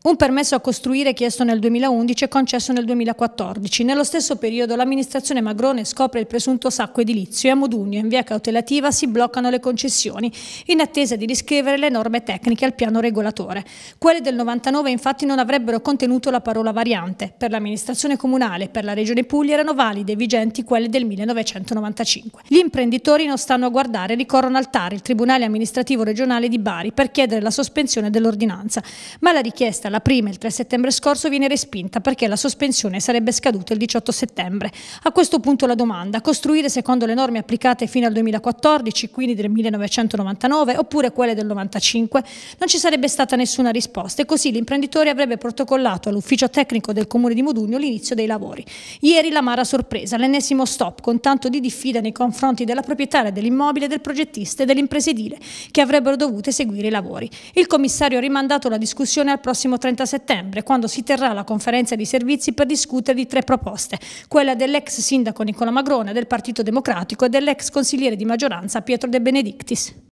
Un permesso a costruire chiesto nel 2011 e concesso nel 2014. Nello stesso periodo l'amministrazione Magrone scopre il presunto sacco edilizio e a Modugno in via cautelativa si bloccano le concessioni in attesa di riscrivere le norme tecniche al piano regolatore. Quelle del 99 infatti non avrebbero contenuto la parola variante. Per l'amministrazione comunale e per la regione Puglia erano valide e vigenti quelle del 1995. Gli imprenditori non stanno a guardare e ricorrono al TAR, il Tribunale Amministrativo Regionale di Bari, per chiedere la sospensione dell'ordinanza. Ma la richiesta alla la prima il 3 settembre scorso viene respinta perché la sospensione sarebbe scaduta il 18 settembre. A questo punto la domanda, costruire secondo le norme applicate fino al 2014, quindi del 1999, oppure quelle del 95, non ci sarebbe stata nessuna risposta e così l'imprenditore avrebbe protocollato all'ufficio tecnico del comune di Modugno l'inizio dei lavori. Ieri la Mara sorpresa, l'ennesimo stop con tanto di diffida nei confronti della proprietaria dell'immobile, del progettista e dell'impresedile che avrebbero dovuto eseguire i lavori. Il commissario ha rimandato la discussione al prossimo 30 settembre, quando si terrà la conferenza di servizi per discutere di tre proposte, quella dell'ex sindaco Nicola Magrone, del Partito Democratico e dell'ex consigliere di maggioranza Pietro De Benedictis.